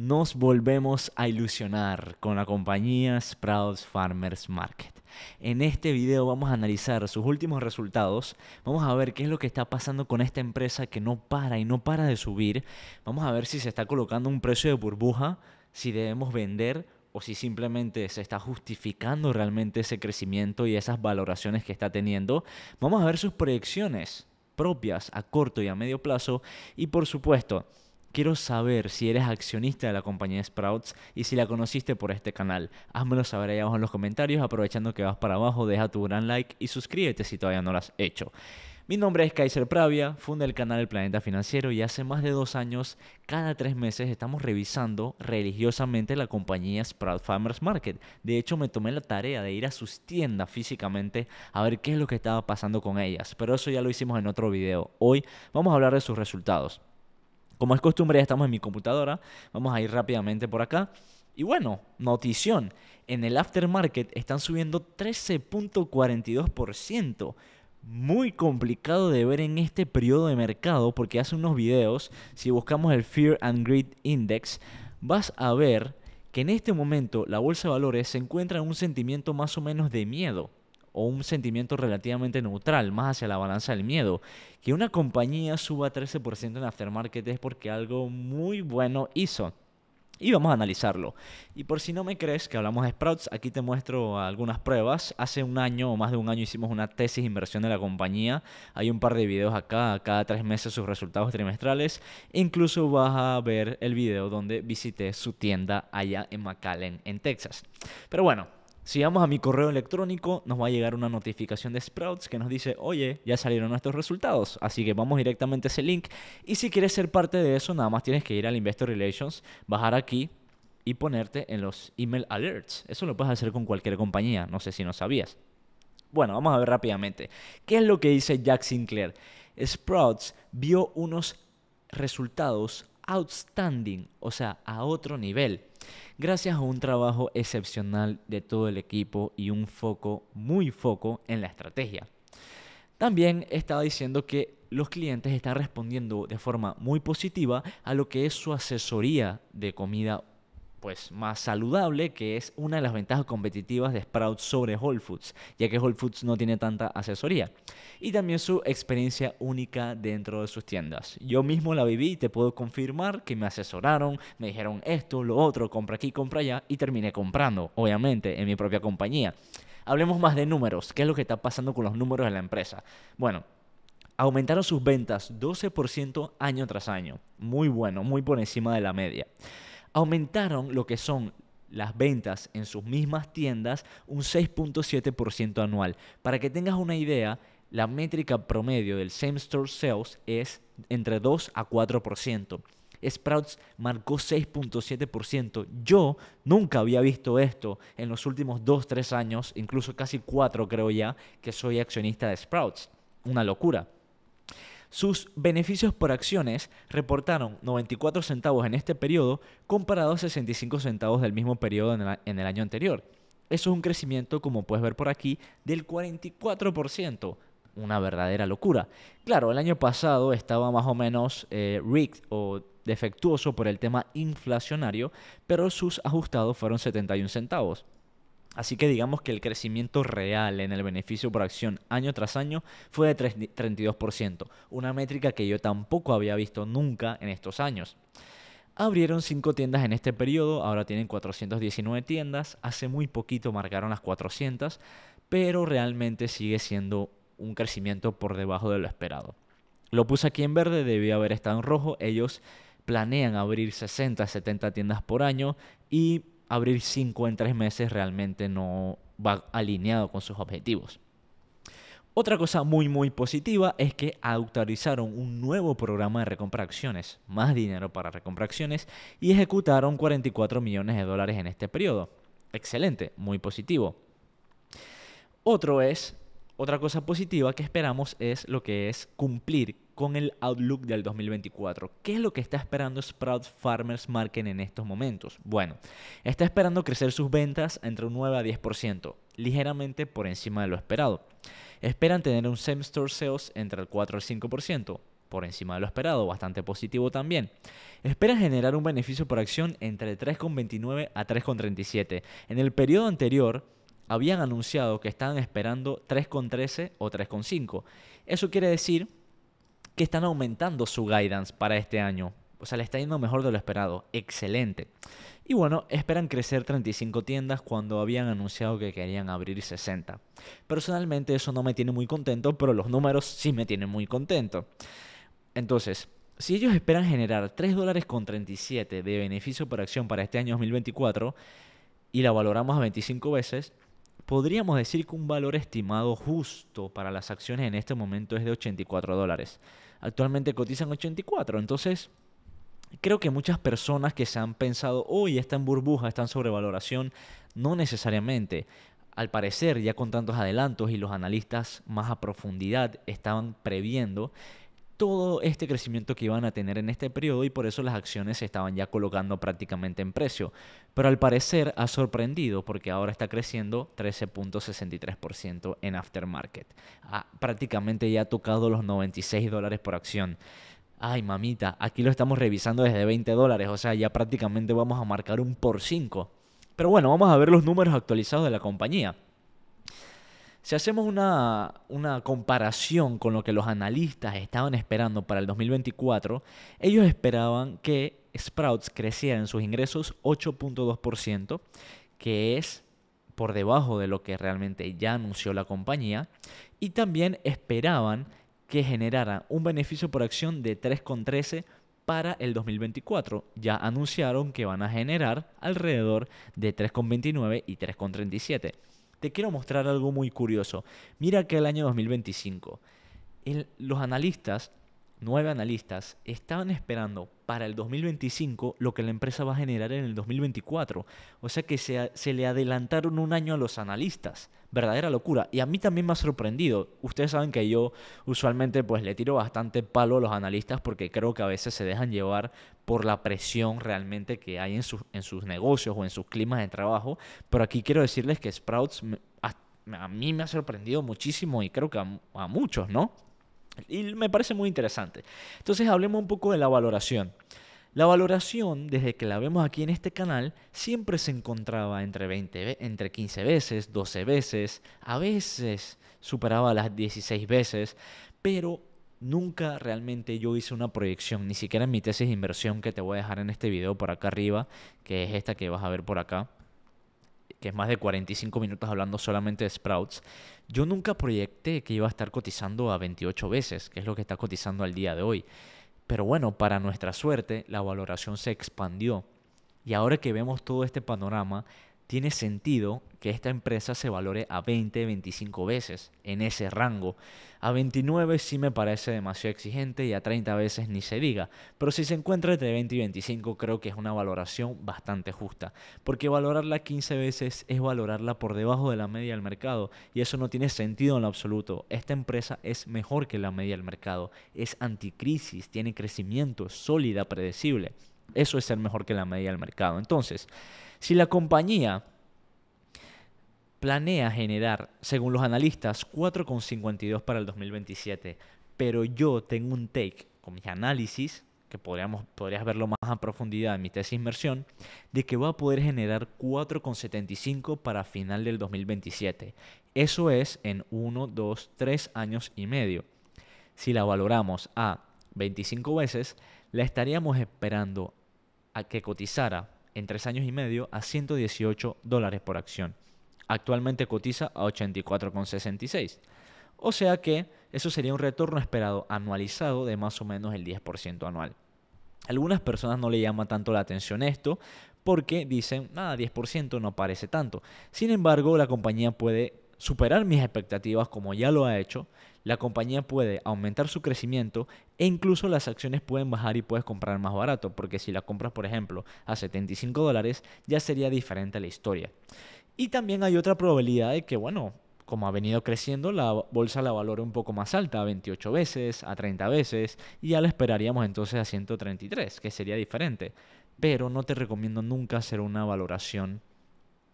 nos volvemos a ilusionar con la compañía Sprouts Farmers Market. En este video vamos a analizar sus últimos resultados, vamos a ver qué es lo que está pasando con esta empresa que no para y no para de subir, vamos a ver si se está colocando un precio de burbuja, si debemos vender o si simplemente se está justificando realmente ese crecimiento y esas valoraciones que está teniendo. Vamos a ver sus proyecciones propias a corto y a medio plazo y por supuesto Quiero saber si eres accionista de la compañía Sprouts y si la conociste por este canal. Házmelo saber ahí abajo en los comentarios, aprovechando que vas para abajo, deja tu gran like y suscríbete si todavía no lo has hecho. Mi nombre es Kaiser Pravia, funda el canal El Planeta Financiero y hace más de dos años, cada tres meses, estamos revisando religiosamente la compañía Sprout Farmers Market. De hecho, me tomé la tarea de ir a sus tiendas físicamente a ver qué es lo que estaba pasando con ellas, pero eso ya lo hicimos en otro video. Hoy vamos a hablar de sus resultados. Como es costumbre, ya estamos en mi computadora. Vamos a ir rápidamente por acá. Y bueno, notición, en el aftermarket están subiendo 13.42%. Muy complicado de ver en este periodo de mercado porque hace unos videos, si buscamos el Fear and Greed Index, vas a ver que en este momento la bolsa de valores se encuentra en un sentimiento más o menos de miedo o un sentimiento relativamente neutral, más hacia la balanza del miedo. Que una compañía suba 13% en aftermarket es porque algo muy bueno hizo. Y vamos a analizarlo. Y por si no me crees que hablamos de Sprouts, aquí te muestro algunas pruebas. Hace un año o más de un año hicimos una tesis de inversión de la compañía. Hay un par de videos acá, cada tres meses sus resultados trimestrales. E incluso vas a ver el video donde visité su tienda allá en McAllen, en Texas. Pero bueno, si vamos a mi correo electrónico, nos va a llegar una notificación de Sprouts que nos dice, oye, ya salieron nuestros resultados. Así que vamos directamente a ese link. Y si quieres ser parte de eso, nada más tienes que ir al Investor Relations, bajar aquí y ponerte en los email alerts. Eso lo puedes hacer con cualquier compañía, no sé si no sabías. Bueno, vamos a ver rápidamente. ¿Qué es lo que dice Jack Sinclair? Sprouts vio unos resultados outstanding, o sea, a otro nivel gracias a un trabajo excepcional de todo el equipo y un foco, muy foco, en la estrategia. También estaba diciendo que los clientes están respondiendo de forma muy positiva a lo que es su asesoría de comida pues más saludable, que es una de las ventajas competitivas de Sprout sobre Whole Foods, ya que Whole Foods no tiene tanta asesoría. Y también su experiencia única dentro de sus tiendas. Yo mismo la viví y te puedo confirmar que me asesoraron, me dijeron esto, lo otro, compra aquí, compra allá, y terminé comprando, obviamente, en mi propia compañía. Hablemos más de números, qué es lo que está pasando con los números de la empresa. Bueno, aumentaron sus ventas 12% año tras año, muy bueno, muy por encima de la media aumentaron lo que son las ventas en sus mismas tiendas un 6.7% anual. Para que tengas una idea, la métrica promedio del same store sales es entre 2 a 4%. Sprouts marcó 6.7%. Yo nunca había visto esto en los últimos 2, 3 años, incluso casi 4 creo ya, que soy accionista de Sprouts. Una locura. Sus beneficios por acciones reportaron 94 centavos en este periodo comparado a 65 centavos del mismo periodo en el, año anterior. Eso es un crecimiento, como puedes ver por aquí, del 44%. Una verdadera locura. Claro, el año pasado estaba más o menos eh, rigged o defectuoso por el tema inflacionario, pero sus ajustados fueron 71 centavos. Así que digamos que el crecimiento real en el beneficio por acción año tras año fue de 32%, una métrica que yo tampoco había visto nunca en estos años. Abrieron 5 tiendas en este periodo, ahora tienen 419 tiendas, hace muy poquito marcaron las 400, pero realmente sigue siendo un crecimiento por debajo de lo esperado. Lo puse aquí en verde, debía haber estado en rojo, ellos planean abrir 60, 70 tiendas por año y abrir 5 en 3 meses realmente no va alineado con sus objetivos. Otra cosa muy muy positiva es que autorizaron un nuevo programa de recompra acciones, más dinero para recompra acciones, y ejecutaron 44 millones de dólares en este periodo. Excelente, muy positivo. Otro es, otra cosa positiva que esperamos es lo que es cumplir con el outlook del 2024. ¿Qué es lo que está esperando Sprout Farmers Market en estos momentos? Bueno, está esperando crecer sus ventas entre un 9 a 10%, ligeramente por encima de lo esperado. Esperan tener un same store sales entre el 4 al 5%, por encima de lo esperado, bastante positivo también. Esperan generar un beneficio por acción entre 3,29 a 3,37. En el periodo anterior habían anunciado que estaban esperando 3,13 o 3,5. Eso quiere decir que están aumentando su guidance para este año. O sea, le está yendo mejor de lo esperado. Excelente. Y bueno, esperan crecer 35 tiendas cuando habían anunciado que querían abrir 60. Personalmente eso no me tiene muy contento, pero los números sí me tienen muy contento. Entonces, si ellos esperan generar 3 dólares con 37 de beneficio por acción para este año 2024 y la valoramos a 25 veces, podríamos decir que un valor estimado justo para las acciones en este momento es de 84 dólares. Actualmente cotizan 84, entonces creo que muchas personas que se han pensado, hoy está en burbuja, está en sobrevaloración, no necesariamente. Al parecer, ya con tantos adelantos y los analistas más a profundidad estaban previendo, todo este crecimiento que iban a tener en este periodo y por eso las acciones se estaban ya colocando prácticamente en precio. Pero al parecer ha sorprendido porque ahora está creciendo 13.63% en aftermarket. Ha prácticamente ya ha tocado los 96 dólares por acción. Ay, mamita, aquí lo estamos revisando desde 20 dólares, o sea, ya prácticamente vamos a marcar un por 5. Pero bueno, vamos a ver los números actualizados de la compañía. Si hacemos una, comparación con lo que los analistas estaban esperando para el 2024, ellos esperaban que Sprouts creciera en sus ingresos 8.2%, que es por debajo de lo que realmente ya anunció la compañía, y también esperaban que generara un beneficio por acción de 3,13 para el 2024. Ya anunciaron que van a generar alrededor de 3,29 y 3,37 te quiero mostrar algo muy curioso. Mira que el año 2025, los analistas nueve analistas estaban esperando para el 2025 lo que la empresa va a generar en el 2024. O sea que se, le adelantaron un año a los analistas. Verdadera locura. Y a mí también me ha sorprendido. Ustedes saben que yo usualmente pues le tiro bastante palo a los analistas porque creo que a veces se dejan llevar por la presión realmente que hay en, sus, en sus negocios o en sus climas de trabajo. Pero aquí quiero decirles que Sprouts a mí me ha sorprendido muchísimo y creo que a muchos, ¿no? Y me parece muy interesante. Entonces hablemos un poco de la valoración. La valoración, desde que la vemos aquí en este canal, siempre se encontraba entre, 20, entre 15 veces, 12 veces, a veces superaba las 16 veces, pero nunca realmente yo hice una proyección, ni siquiera en mi tesis de inversión que te voy a dejar en este video por acá arriba, que es esta que vas a ver por acá que es más de 45 minutos hablando solamente de Sprouts, yo nunca proyecté que iba a estar cotizando a 28 veces, que es lo que está cotizando al día de hoy. Pero bueno, para nuestra suerte, la valoración se expandió. Y ahora que vemos todo este panorama, tiene sentido que esta empresa se valore a 20, 25 veces en ese rango. A 29 sí me parece demasiado exigente y a 30 veces ni se diga. Pero si se encuentra entre 20 y 25 creo que es una valoración bastante justa. Porque valorarla 15 veces es valorarla por debajo de la media del mercado. Y eso no tiene sentido en lo absoluto. Esta empresa es mejor que la media del mercado. Es anticrisis, tiene crecimiento, es sólida, predecible. Eso es ser mejor que la media del mercado. Entonces, si la compañía planea generar, según los analistas, 4,52 para el 2027, pero yo tengo un take con mis análisis, que podríamos, podrías verlo más a profundidad en mi tesis de inmersión, de que va a poder generar 4,75 para final del 2027. Eso es en 1, 2, 3 años y medio. Si la valoramos a 25 veces, la estaríamos esperando a que cotizara en tres años y medio a 118 dólares por acción. Actualmente cotiza a 84,66. O sea que eso sería un retorno esperado anualizado de más o menos el 10% anual. Algunas personas no le llama tanto la atención esto porque dicen, nada, 10% no parece tanto. Sin embargo, la compañía puede superar mis expectativas como ya lo ha hecho la compañía puede aumentar su crecimiento e incluso las acciones pueden bajar y puedes comprar más barato, porque si la compras, por ejemplo, a 75 dólares, ya sería diferente la historia. Y también hay otra probabilidad de que, bueno, como ha venido creciendo, la bolsa la valore un poco más alta, a 28 veces, a 30 veces, y ya la esperaríamos entonces a 133, que sería diferente. Pero no te recomiendo nunca hacer una valoración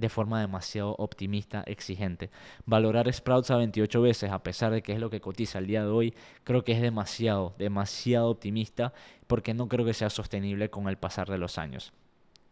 de forma demasiado optimista, exigente. Valorar Sprouts a 28 veces, a pesar de que es lo que cotiza el día de hoy, creo que es demasiado, demasiado optimista, porque no creo que sea sostenible con el pasar de los años.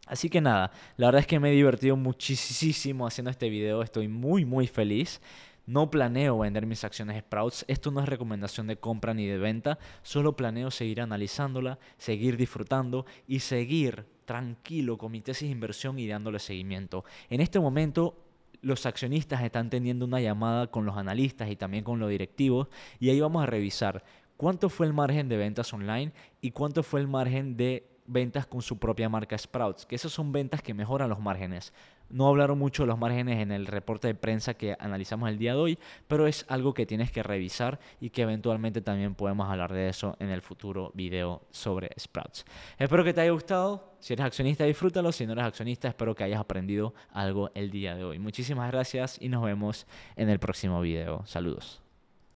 Así que nada, la verdad es que me he divertido muchísimo haciendo este video, estoy muy muy feliz. No planeo vender mis acciones Sprouts, esto no es recomendación de compra ni de venta, solo planeo seguir analizándola, seguir disfrutando y seguir tranquilo con mi tesis de inversión y dándole seguimiento. En este momento los accionistas están teniendo una llamada con los analistas y también con los directivos y ahí vamos a revisar cuánto fue el margen de ventas online y cuánto fue el margen de ventas con su propia marca Sprouts, que esas son ventas que mejoran los márgenes. No hablaron mucho de los márgenes en el reporte de prensa que analizamos el día de hoy, pero es algo que tienes que revisar y que eventualmente también podemos hablar de eso en el futuro video sobre Sprouts. Espero que te haya gustado. Si eres accionista, disfrútalo. Si no eres accionista, espero que hayas aprendido algo el día de hoy. Muchísimas gracias y nos vemos en el próximo video. Saludos.